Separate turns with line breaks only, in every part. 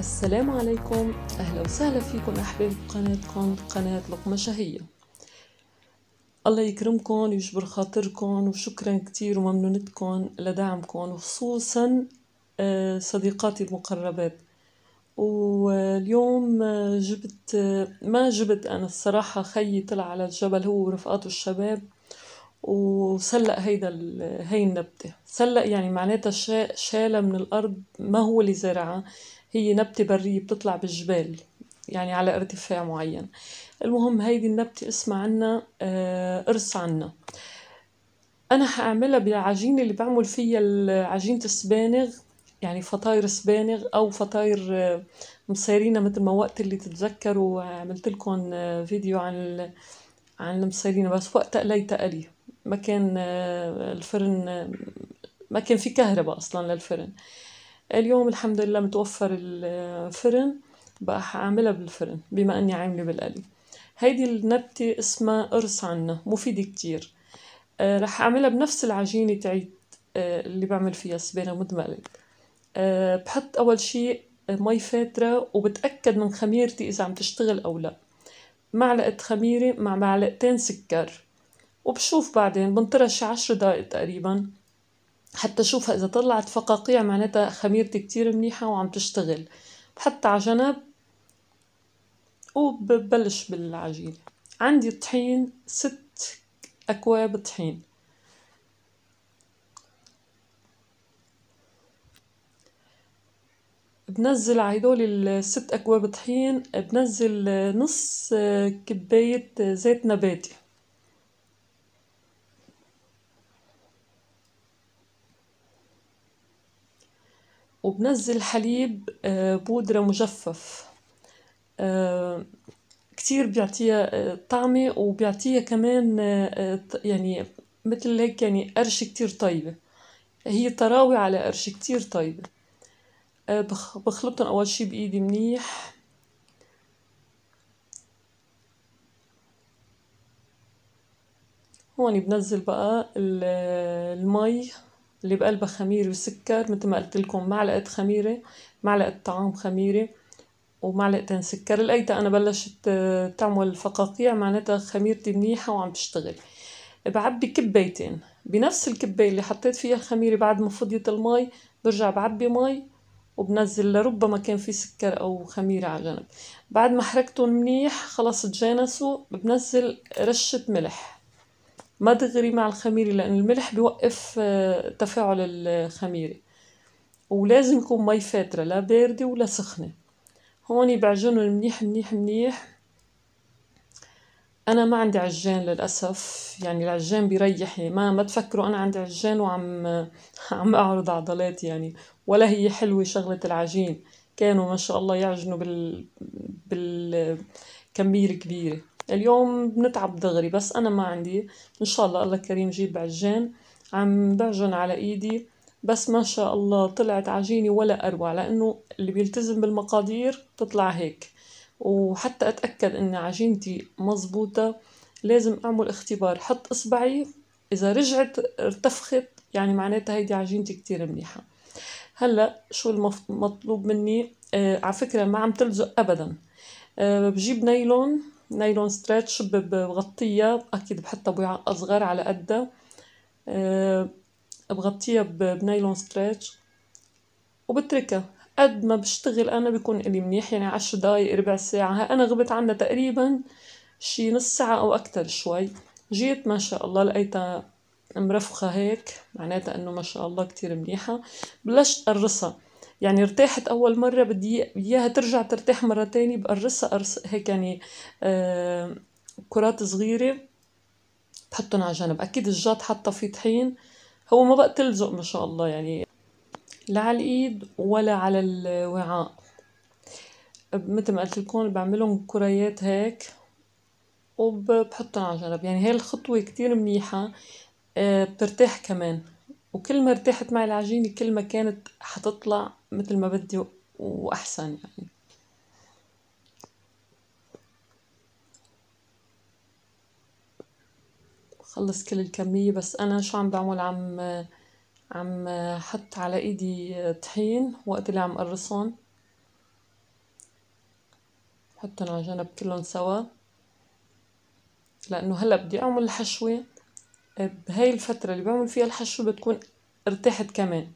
السلام عليكم أهلا وسهلا فيكم أحباب قناتكم قناة لقمة شهية الله يكرمكم ويجبر خاطركم وشكرا كتير وممنونتكم لدعمكم وخصوصا آه، صديقاتي المقربات واليوم آه، جبت آه، ما جبت أنا الصراحة خيي طلع على الجبل هو ورفقاته الشباب وسلق هيدا هي النبتة سلق يعني معناتها شالها من الأرض ما هو اللي زرعها هي نبتة برية بتطلع بالجبال يعني على ارتفاع معين المهم هيدي النبتة اسمها عنا آه، قرص عنا أنا هعملها بالعجينة اللي بعمل فيها عجينة السبانغ يعني فطاير سبانغ أو فطاير آه، مصيرينة مثل ما وقت اللي تتذكروا عملت لكم آه، فيديو عن عن المصيرينة بس وقت قلي قلي ما كان الفرن ما كان في كهرباء أصلا للفرن اليوم الحمد لله متوفر الفرن بقى هعملها بالفرن بما اني عاملة بالقلي هيدي النبتة اسمها قرص عنا مفيدة كتير آه رح اعملها بنفس العجينة تعيد آه اللي بعمل فيها سبانخ مد آه بحط اول شي آه، مي فاترة وبتأكد من خميرتي اذا عم تشتغل او لا معلقة خميرة مع معلقتين سكر وبشوف بعدين بنطرها شي عشر دقايق تقريبا حتى شوفها اذا طلعت فقاقيع معناتها خميرتي كتير منيحة وعم تشتغل بحطها على جنب وببلش بالعجينة عندي طحين ست أكواب طحين بنزل عيدول الست أكواب طحين بنزل نص كباية زيت نباتي وبنزل حليب آه، بودرة مجفف آه، كتير بيعطيها آه، طعمة وبيعطيها كمان يعني مثل هيك يعني قرشة كتير طيبة هي تراوي على قرشة كتير طيبة بخلطهم أول شي بإيدي منيح هون بنزل بقى المي اللي بقلبها خميرة وسكر مثل ما قلت لكم معلقة خميرة معلقة طعام خميرة ومعلقتين سكر لقيتها أنا بلشت آه، تعمل فقاقيع معناتها خميرتي منيحة وعم تشتغل بعبي كبايتين بنفس الكباية اللي حطيت فيها الخميرة بعد ما فضيت المي برجع بعبي مي وبنزل لربما كان في سكر أو خميرة على جنب بعد ما حركتهم منيح خلص تجانسوا بنزل رشة ملح ما تغري مع الخميرة لأن الملح بيوقف آه، تفاعل الخميرة ولازم يكون مي فاترة لا باردة ولا سخنة هون بعجنه منيح منيح منيح أنا ما عندي عجان للأسف يعني العجان بيريحي يعني ما ما تفكروا أنا عندي عجان وعم عم أعرض عضلات يعني ولا هي حلوة شغلة العجين كانوا ما شاء الله يعجنوا بال بالكمية كبيرة اليوم بنتعب دغري بس أنا ما عندي إن شاء الله الله كريم جيب عجان عم بعجن على إيدي بس ما شاء الله طلعت عجينة ولا أروع لأنه اللي بيلتزم بالمقادير تطلع هيك وحتى أتأكد إن عجينتي مزبوطة لازم أعمل اختبار حط إصبعي إذا رجعت ارتفخت يعني معناتها هيدي عجينتي كتير منيحة هلا شو المطلوب مني آه على فكرة ما عم تلزق أبدا آه بجيب نايلون نايلون ستريتش بغطية أكيد بحطها بوعاء أصغر على قدها آه، بغطيها بنايلون ستريتش وبتركها قد ما بشتغل أنا بيكون إلي منيح يعني عشر دقايق ربع ساعة أنا غبت عنها تقريبا شي نص ساعة أو أكتر شوي جيت ما شاء الله لقيتها مرفخة هيك معناتها انه ما شاء الله كتير منيحة بلشت أقرصها يعني ارتاحت أول مرة بدي إياها ترجع ترتاح مرة تاني بقرصها قرص هيك يعني آه، كرات صغيرة بحطهم على جنب أكيد الجات حتى في طحين هو ما بقى تلزق ما شاء الله يعني لا على الإيد ولا على الوعاء مثل ما قلت لكم بعملهم كريات هيك وبحطهم على جنب يعني هاي الخطوة كتير منيحة آه، بترتاح كمان وكل ما ارتاحت معي العجينة كل ما كانت حتطلع مثل ما بدي وأحسن يعني خلص كل الكمية بس أنا شو عم بعمل عم عم حط على إيدي طحين وقت اللي عم قرصهم حطهم على جنب كلهم سوا لأنه هلا بدي أعمل الحشوة بهاي الفترة اللي بعمل فيها الحشوة بتكون ارتحت كمان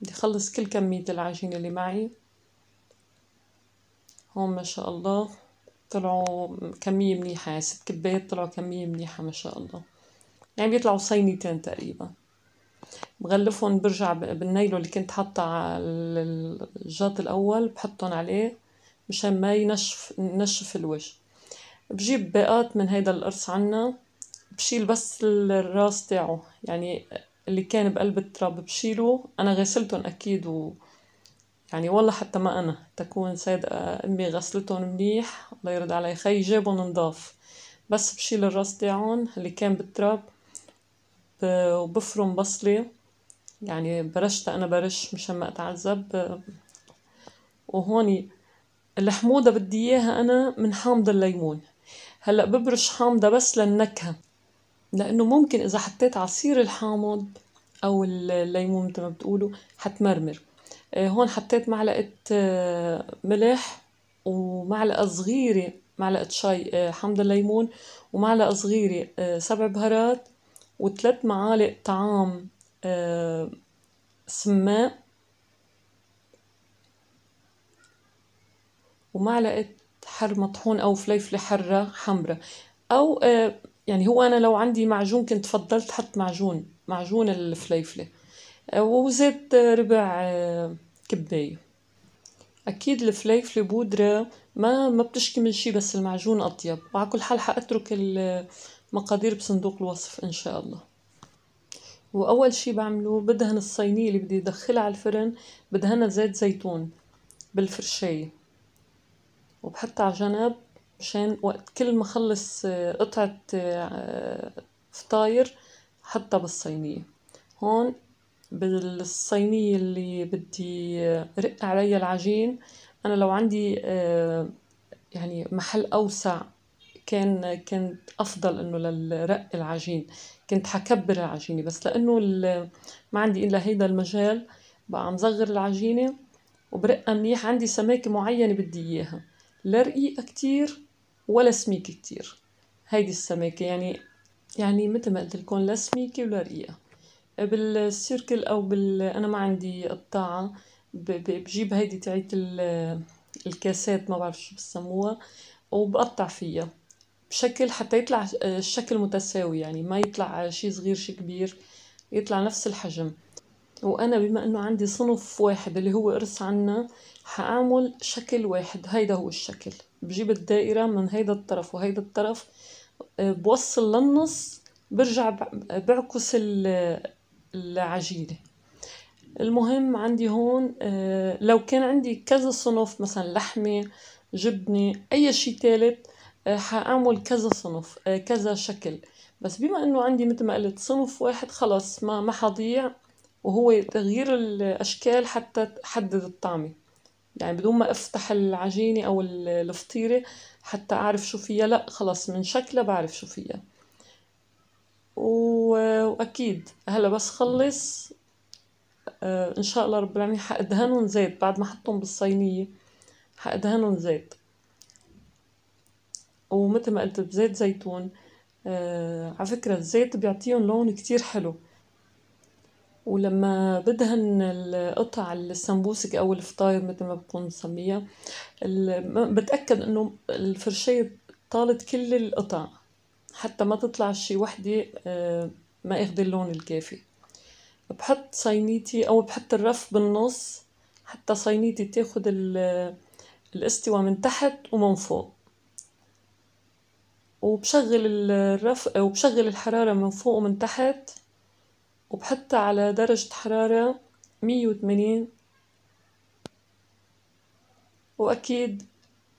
بدي أخلص كل كمية العجين اللي معي هون ما شاء الله طلعوا كمية منيحة يعني ست كبات طلعوا كمية منيحة ما شاء الله يعني بيطلعوا صينيتين تقريبا بغلفهم برجع بالنيلو اللي كنت حاطة على الجاط الأول بحطهم عليه مشان ما ينشف نشف الوجه بجيب باقات من هيدا القرص عنا بشيل بس الراس تاعه يعني اللي كان بقلب التراب بشيله أنا غسلتهم أكيد و يعني والله حتى ما أنا تكون سيد أمي غسلتهم منيح الله يرد علي خي جابهم نضاف بس بشيل الراس تاعهم اللي كان بالتراب وبفرم بصلة يعني برشت أنا برش مشان ما أتعذب وهوني الحموضة بدي إياها أنا من حامض الليمون هلأ ببرش حامضة بس للنكهة لأنه ممكن إذا حطيت عصير الحامض أو الليمون مثل ما بتقولوا حتمرمر آه، هون حطيت معلقة آه، ملح ومعلقة صغيرة معلقة شاي آه، حمض الليمون ومعلقة صغيرة سبع بهارات وثلاث معالق طعام سماء ومعلقة حر مطحون أو فليفلة حرة حمراء أو يعني هو أنا لو عندي معجون كنت فضلت حط معجون معجون الفليفلة آه، وزيت آه، ربع آه، كباية أكيد الفليفلة بودرة ما ما بتشكي من شي بس المعجون أطيب وعلى كل حال حأترك المقادير بصندوق الوصف إن شاء الله وأول شي بعمله بدهن الصينية اللي بدي أدخلها على الفرن بدهنها زيت زيتون بالفرشاية وبحطها على جنب مشان وقت كل ما خلص آه، قطعة آه، فطاير حطها بالصينية هون بالصينية اللي بدي آه، رق عليها العجين أنا لو عندي يعني محل أوسع كان كانت أفضل إنه للرق العجين كنت حكبر العجينة بس لأنه ما عندي إلا هيدا المجال بقى عم صغر العجينة وبرقها منيح عندي سماكة معينة بدي إياها لا رقيقة كتير ولا سميكة كتير هيدي السمكة يعني يعني متل ما قلت لكم لا سميكة ولا رقيقة بالسيركل أو بال أنا ما عندي قطاعة بجيب هيدي تاعت الكاسات ما بعرف شو بسموها وبقطع فيها بشكل حتى يطلع الشكل متساوي يعني ما يطلع شي صغير شي كبير يطلع نفس الحجم وانا بما انه عندي صنف واحد اللي هو قرص عنا حاعمل شكل واحد هيدا هو الشكل بجيب الدائرة من هيدا الطرف وهيدا الطرف آه، بوصل للنص برجع بعكس العجينة المهم عندي هون آه، لو كان عندي كذا صنف مثلا لحمة جبنة أي شي تالت آه، حأعمل كذا صنف كذا شكل بس بما انه عندي مثل ما قلت صنف واحد خلص ما ما حضيع وهو تغيير الأشكال حتى أحدد الطعمة يعني بدون ما أفتح العجينة أو الفطيرة حتى أعرف شو فيها لأ خلص من شكلها بعرف شو فيها وأكيد هلا بس خلص آه، إن شاء الله رب العالمين حأدهنهم زيت بعد ما حطهم بالصينية حأدهنهم زيت ومثل ما قلت بزيت زيتون آه، على فكرة الزيت بيعطيهم لون كتير حلو ولما بدهن القطع السمبوسك او الفطاير مثل ما بكون مسميها بتاكد انه الفرشيه طالت كل القطع حتى ما تطلع شي وحده آه، ما اخذ اللون الكافي بحط صينيتي او بحط الرف بالنص حتى صينيتي تاخد الاستوى من تحت ومن فوق وبشغل الرف وبشغل الحرارة من فوق ومن تحت وبحطها على درجة حرارة مية وتمانين وأكيد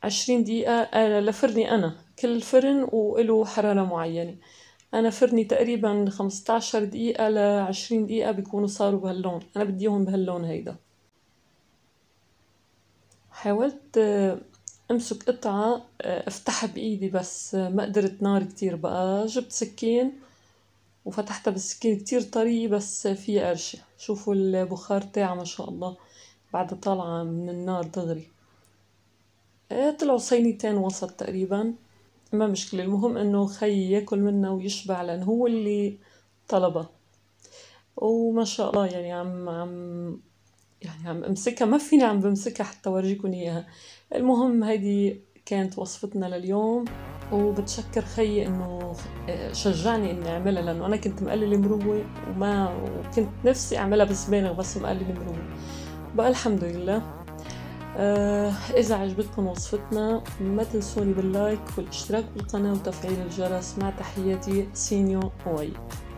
عشرين دقيقة آه، لفرني أنا كل فرن وله حرارة معينة أنا فرني تقريبا 15 دقيقة لعشرين دقيقة بيكونوا صاروا بهاللون أنا بدي إياهم بهاللون هيدا حاولت آه، امسك قطعة آه، افتحها بايدي بس ما قدرت نار كتير بقى جبت سكين وفتحتها بالسكين كتير طرية بس فيها قرشة شوفوا البخار تاعها ما شاء الله بعد طالعة من النار دغري إيه، طلعوا صينيتين وسط تقريبا ما مشكلة المهم انه خيي ياكل منها ويشبع لان هو اللي طلبها وما شاء الله يعني عم عم يعني عم امسكها ما فيني عم بمسكها حتى ورجيكم اياها المهم هيدي كانت وصفتنا لليوم وبتشكر خيي انه آه، شجعني اني اعملها لانه انا كنت مقلله مروه وما وكنت نفسي اعملها بس بالغ بس مقلله مروه بقى الحمد لله آه، اذا عجبتكم وصفتنا ما تنسوني باللايك والاشتراك بالقناه وتفعيل الجرس مع تحياتي سينيو اوي